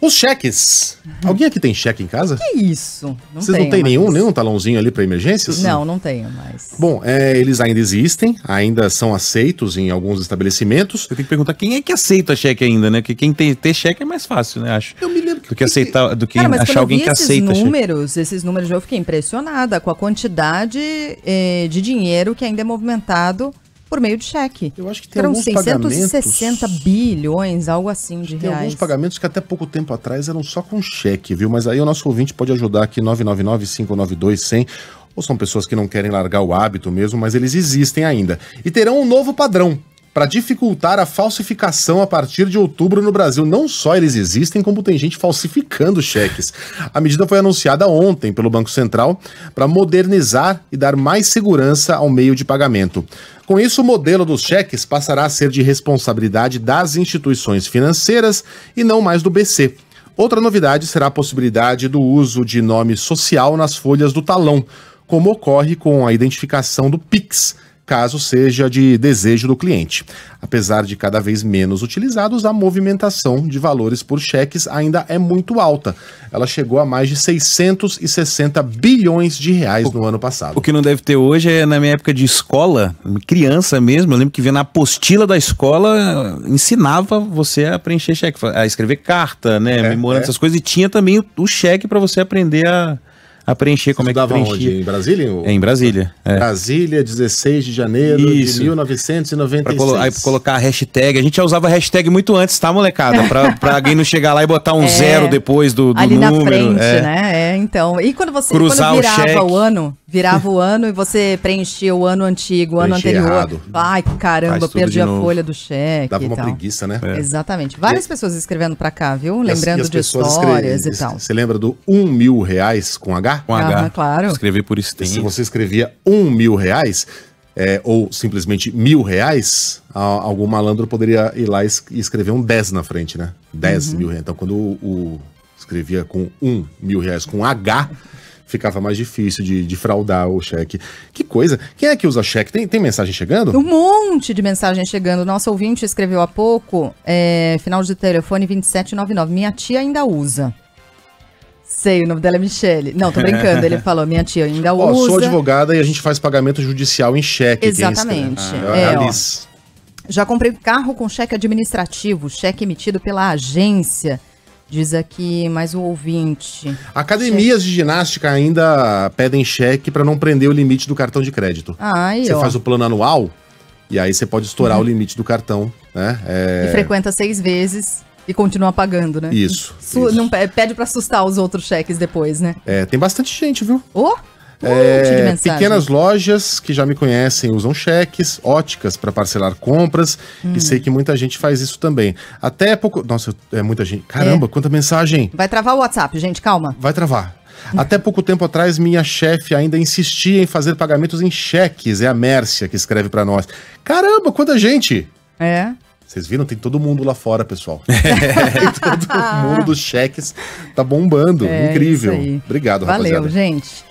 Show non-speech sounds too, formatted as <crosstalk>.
Os cheques. Uhum. Alguém aqui tem cheque em casa? Que isso? Não Vocês não têm nenhum, nenhum talãozinho ali para emergências? Não, não tenho mais. Bom, é, eles ainda existem, ainda são aceitos em alguns estabelecimentos. Você tem que perguntar quem é que aceita cheque ainda, né? Porque quem tem ter cheque é mais fácil, né? Acho. Eu me lembro que do que aceitar, do que Cara, achar alguém que aceita. Esses números, cheque. esses números, eu fiquei impressionada com a quantidade eh, de dinheiro que ainda é movimentado por meio de cheque. Eu acho que tem Eram alguns 660 pagamentos... bilhões, algo assim de tem reais. Tem alguns pagamentos que até pouco tempo atrás eram só com cheque, viu? Mas aí o nosso ouvinte pode ajudar aqui, 999 592 100 ou são pessoas que não querem largar o hábito mesmo, mas eles existem ainda. E terão um novo padrão para dificultar a falsificação a partir de outubro no Brasil. Não só eles existem, como tem gente falsificando cheques. A medida foi anunciada ontem pelo Banco Central para modernizar e dar mais segurança ao meio de pagamento. Com isso, o modelo dos cheques passará a ser de responsabilidade das instituições financeiras e não mais do BC. Outra novidade será a possibilidade do uso de nome social nas folhas do talão, como ocorre com a identificação do Pix caso seja de desejo do cliente. Apesar de cada vez menos utilizados, a movimentação de valores por cheques ainda é muito alta. Ela chegou a mais de 660 bilhões de reais o, no ano passado. O que não deve ter hoje é na minha época de escola, criança mesmo, eu lembro que via na apostila da escola, ensinava você a preencher cheque, a escrever carta, né, é, memorando é. essas coisas, e tinha também o, o cheque para você aprender a a preencher como é que preenchia. Onde? Em Brasília? Ou... É, em Brasília. É. Brasília, 16 de janeiro Isso. de 1996. colo aí, pra colocar a hashtag. A gente já usava hashtag muito antes, tá, molecada? Pra, <laughs> pra alguém não chegar lá e botar um é, zero depois do, do Ali número. Ali na frente, é. né? É, então. E quando você Cruzar quando virava o, cheque. o ano... Virava o ano e você preenchia o ano antigo, o ano anterior. Errado. Ai, caramba, perdi a novo. folha do cheque. Dava uma tal. preguiça, né? É. Exatamente. Várias e... pessoas escrevendo para cá, viu? E Lembrando as, de histórias escre... e tal. Você lembra do um mil reais com H? Com ah, H. Claro. Escrever por extenso. Se você escrevia um mil reais, é, ou simplesmente mil reais, algum malandro poderia ir lá e escrever um 10 na frente, né? 10 uhum. mil reais. Então, quando o, o escrevia com um mil reais com H ficava mais difícil de, de fraudar o cheque. Que coisa! Quem é que usa cheque? Tem, tem mensagem chegando? Um monte de mensagem chegando. Nosso ouvinte escreveu há pouco, é, final de telefone 2799. Minha tia ainda usa. Sei, o nome dela é Michele. Não, tô brincando. Ele <laughs> falou, minha tia ainda usa. Ó, sou advogada e a gente faz pagamento judicial em cheque. Exatamente. Ah, é, é, ó, já comprei carro com cheque administrativo, cheque emitido pela agência. Diz aqui mais um ouvinte. Academias de ginástica ainda pedem cheque para não prender o limite do cartão de crédito. você faz o plano anual e aí você pode estourar uhum. o limite do cartão, né? É... E frequenta seis vezes e continua pagando, né? Isso. Su isso. Não pede para assustar os outros cheques depois, né? É, tem bastante gente, viu? Oh! É, pequenas lojas que já me conhecem usam cheques, óticas para parcelar compras hum. e sei que muita gente faz isso também. Até pouco. Nossa, é muita gente. Caramba, é. quanta mensagem! Vai travar o WhatsApp, gente, calma. Vai travar. Até pouco tempo atrás, minha chefe ainda insistia em fazer pagamentos em cheques. É a Mércia que escreve para nós. Caramba, quanta gente! É. Vocês viram? Tem todo mundo lá fora, pessoal. <laughs> tem todo mundo, dos cheques tá bombando. É, Incrível. Obrigado, Valeu, rapaziada. Valeu, gente.